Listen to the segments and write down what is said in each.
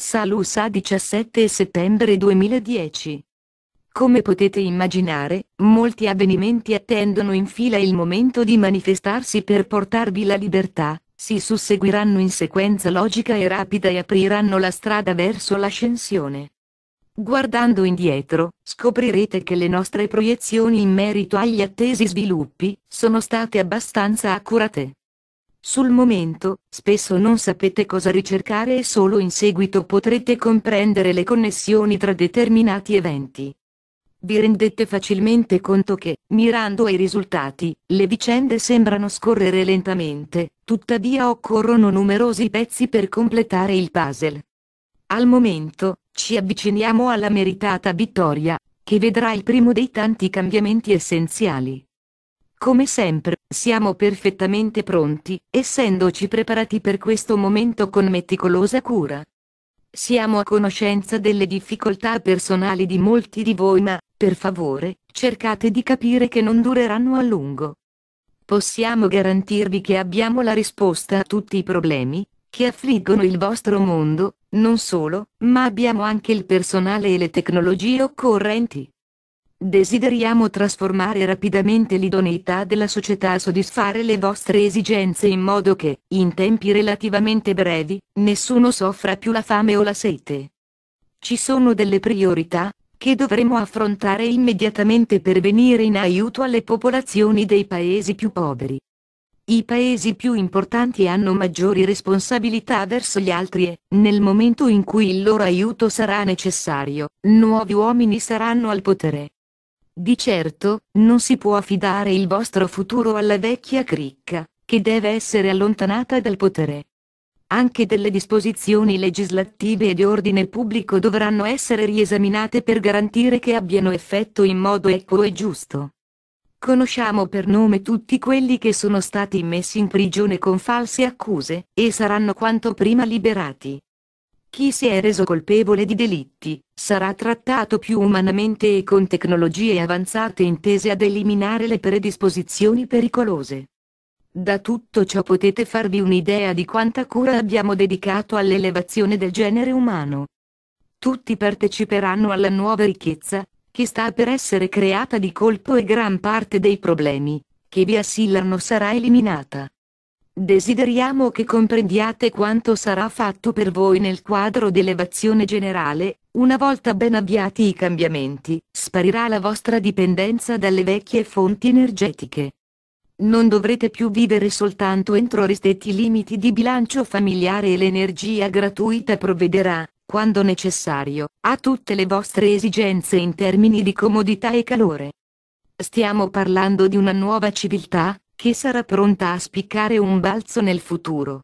Salusa 17 settembre 2010. Come potete immaginare, molti avvenimenti attendono in fila il momento di manifestarsi per portarvi la libertà, si susseguiranno in sequenza logica e rapida e apriranno la strada verso l'ascensione. Guardando indietro, scoprirete che le nostre proiezioni in merito agli attesi sviluppi, sono state abbastanza accurate. Sul momento, spesso non sapete cosa ricercare e solo in seguito potrete comprendere le connessioni tra determinati eventi. Vi rendete facilmente conto che, mirando ai risultati, le vicende sembrano scorrere lentamente, tuttavia occorrono numerosi pezzi per completare il puzzle. Al momento, ci avviciniamo alla meritata vittoria, che vedrà il primo dei tanti cambiamenti essenziali. Come sempre, siamo perfettamente pronti, essendoci preparati per questo momento con meticolosa cura. Siamo a conoscenza delle difficoltà personali di molti di voi ma, per favore, cercate di capire che non dureranno a lungo. Possiamo garantirvi che abbiamo la risposta a tutti i problemi, che affliggono il vostro mondo, non solo, ma abbiamo anche il personale e le tecnologie occorrenti. Desideriamo trasformare rapidamente l'idoneità della società a soddisfare le vostre esigenze in modo che, in tempi relativamente brevi, nessuno soffra più la fame o la sete. Ci sono delle priorità, che dovremo affrontare immediatamente per venire in aiuto alle popolazioni dei paesi più poveri. I paesi più importanti hanno maggiori responsabilità verso gli altri e, nel momento in cui il loro aiuto sarà necessario, nuovi uomini saranno al potere. Di certo, non si può affidare il vostro futuro alla vecchia cricca, che deve essere allontanata dal potere. Anche delle disposizioni legislative e di ordine pubblico dovranno essere riesaminate per garantire che abbiano effetto in modo equo e giusto. Conosciamo per nome tutti quelli che sono stati messi in prigione con false accuse, e saranno quanto prima liberati. Chi si è reso colpevole di delitti, sarà trattato più umanamente e con tecnologie avanzate intese ad eliminare le predisposizioni pericolose. Da tutto ciò potete farvi un'idea di quanta cura abbiamo dedicato all'elevazione del genere umano. Tutti parteciperanno alla nuova ricchezza, che sta per essere creata di colpo e gran parte dei problemi, che vi assillano sarà eliminata. Desideriamo che comprendiate quanto sarà fatto per voi nel quadro dell'elevazione generale, una volta ben avviati i cambiamenti, sparirà la vostra dipendenza dalle vecchie fonti energetiche. Non dovrete più vivere soltanto entro ristetti limiti di bilancio familiare e l'energia gratuita provvederà, quando necessario, a tutte le vostre esigenze in termini di comodità e calore. Stiamo parlando di una nuova civiltà, che sarà pronta a spiccare un balzo nel futuro.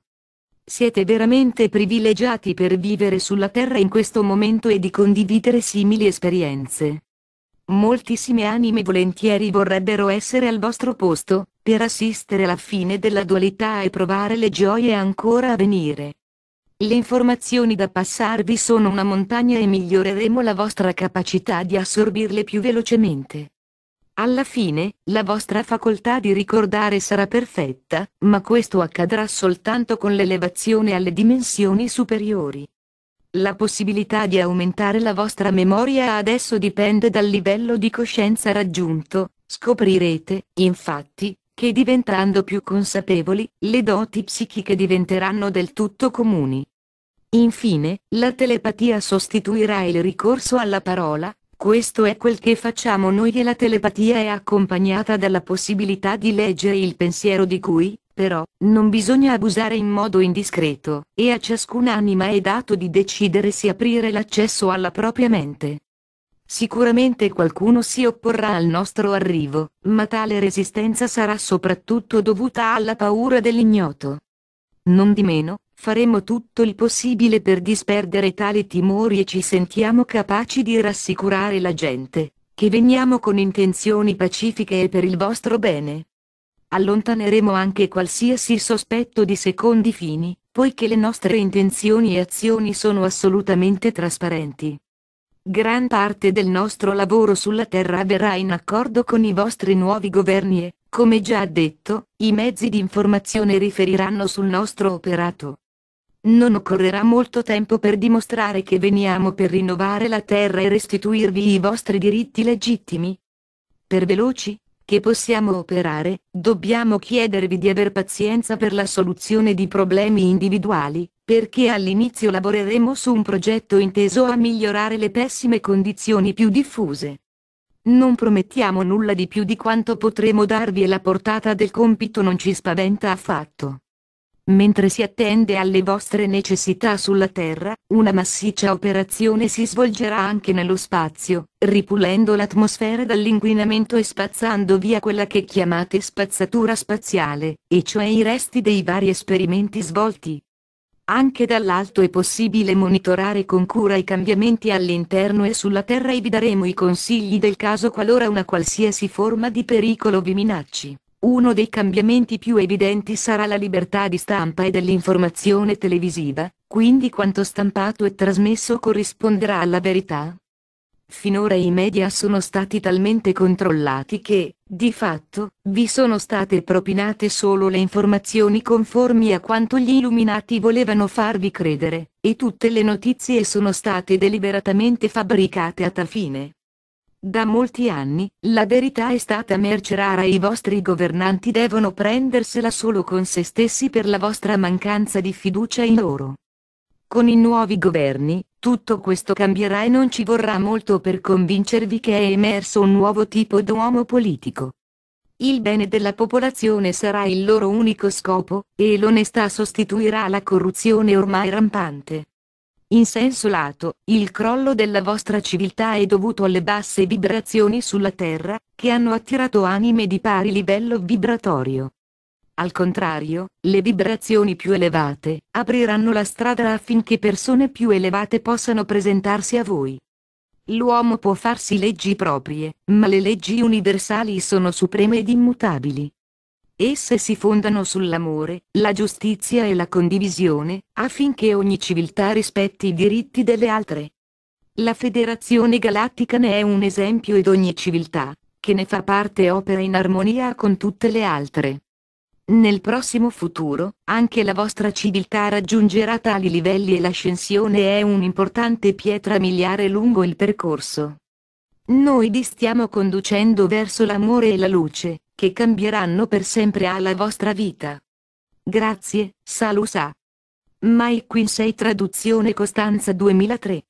Siete veramente privilegiati per vivere sulla Terra in questo momento e di condividere simili esperienze. Moltissime anime volentieri vorrebbero essere al vostro posto, per assistere alla fine della dualità e provare le gioie ancora a venire. Le informazioni da passarvi sono una montagna e miglioreremo la vostra capacità di assorbirle più velocemente. Alla fine, la vostra facoltà di ricordare sarà perfetta, ma questo accadrà soltanto con l'elevazione alle dimensioni superiori. La possibilità di aumentare la vostra memoria adesso dipende dal livello di coscienza raggiunto, scoprirete, infatti, che diventando più consapevoli, le doti psichiche diventeranno del tutto comuni. Infine, la telepatia sostituirà il ricorso alla parola, questo è quel che facciamo noi e la telepatia è accompagnata dalla possibilità di leggere il pensiero di cui, però, non bisogna abusare in modo indiscreto, e a ciascuna anima è dato di decidere se aprire l'accesso alla propria mente. Sicuramente qualcuno si opporrà al nostro arrivo, ma tale resistenza sarà soprattutto dovuta alla paura dell'ignoto. Non di meno, Faremo tutto il possibile per disperdere tali timori e ci sentiamo capaci di rassicurare la gente, che veniamo con intenzioni pacifiche e per il vostro bene. Allontaneremo anche qualsiasi sospetto di secondi fini, poiché le nostre intenzioni e azioni sono assolutamente trasparenti. Gran parte del nostro lavoro sulla Terra avverrà in accordo con i vostri nuovi governi e, come già detto, i mezzi di informazione riferiranno sul nostro operato. Non occorrerà molto tempo per dimostrare che veniamo per rinnovare la terra e restituirvi i vostri diritti legittimi. Per veloci, che possiamo operare, dobbiamo chiedervi di aver pazienza per la soluzione di problemi individuali, perché all'inizio lavoreremo su un progetto inteso a migliorare le pessime condizioni più diffuse. Non promettiamo nulla di più di quanto potremo darvi e la portata del compito non ci spaventa affatto. Mentre si attende alle vostre necessità sulla Terra, una massiccia operazione si svolgerà anche nello spazio, ripulendo l'atmosfera dall'inquinamento e spazzando via quella che chiamate spazzatura spaziale, e cioè i resti dei vari esperimenti svolti. Anche dall'alto è possibile monitorare con cura i cambiamenti all'interno e sulla Terra e vi daremo i consigli del caso qualora una qualsiasi forma di pericolo vi minacci. Uno dei cambiamenti più evidenti sarà la libertà di stampa e dell'informazione televisiva, quindi quanto stampato e trasmesso corrisponderà alla verità. Finora i media sono stati talmente controllati che, di fatto, vi sono state propinate solo le informazioni conformi a quanto gli illuminati volevano farvi credere, e tutte le notizie sono state deliberatamente fabbricate a tal fine. Da molti anni, la verità è stata merce rara e i vostri governanti devono prendersela solo con se stessi per la vostra mancanza di fiducia in loro. Con i nuovi governi, tutto questo cambierà e non ci vorrà molto per convincervi che è emerso un nuovo tipo d'uomo politico. Il bene della popolazione sarà il loro unico scopo, e l'onestà sostituirà la corruzione ormai rampante. In senso lato, il crollo della vostra civiltà è dovuto alle basse vibrazioni sulla Terra, che hanno attirato anime di pari livello vibratorio. Al contrario, le vibrazioni più elevate apriranno la strada affinché persone più elevate possano presentarsi a voi. L'uomo può farsi leggi proprie, ma le leggi universali sono supreme ed immutabili. Esse si fondano sull'amore, la giustizia e la condivisione, affinché ogni civiltà rispetti i diritti delle altre. La Federazione Galattica ne è un esempio ed ogni civiltà, che ne fa parte opera in armonia con tutte le altre. Nel prossimo futuro, anche la vostra civiltà raggiungerà tali livelli e l'ascensione è un'importante pietra miliare lungo il percorso. Noi vi stiamo conducendo verso l'amore e la luce, che cambieranno per sempre alla vostra vita. Grazie, Salusa. Mike Quinsey Traduzione Costanza 2003